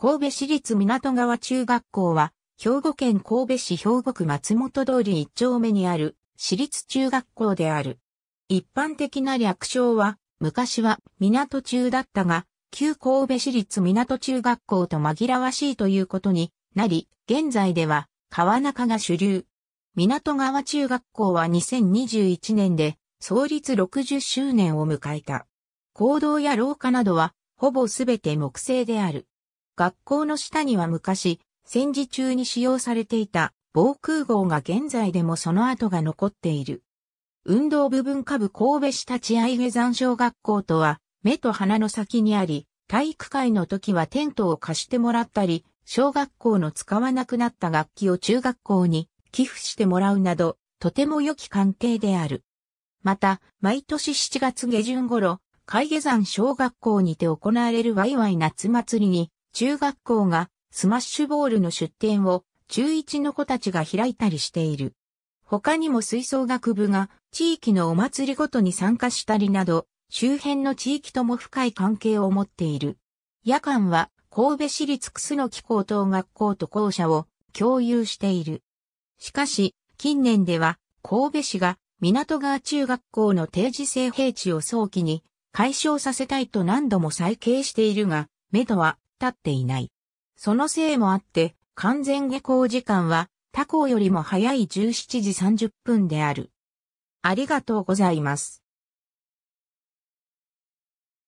神戸市立港川中学校は、兵庫県神戸市兵庫区松本通り一丁目にある私立中学校である。一般的な略称は、昔は港中だったが、旧神戸市立港中学校と紛らわしいということになり、現在では川中が主流。港川中学校は2021年で創立60周年を迎えた。行動や廊下などはほぼすべて木製である。学校の下には昔、戦時中に使用されていた防空壕が現在でもその跡が残っている。運動部分下部神戸市立愛下山小学校とは、目と鼻の先にあり、体育会の時はテントを貸してもらったり、小学校の使わなくなった楽器を中学校に寄付してもらうなど、とても良き関係である。また、毎年7月下旬頃、海下山小学校にて行われるワイワイ夏祭りに中学校がスマッシュボールの出展を中1の子たちが開いたりしている。他にも吹奏楽部が地域のお祭りごとに参加したりなど、周辺の地域とも深い関係を持っている。夜間は神戸市立楠木高等学校と校舎を共有している。しかし、近年では神戸市が港川中学校の定時制平地を早期に解消させたいと何度も再掲しているが、目処は立っていない。そのせいもあって、完全下校時間は他校よりも早い17時30分である。ありがとうございます。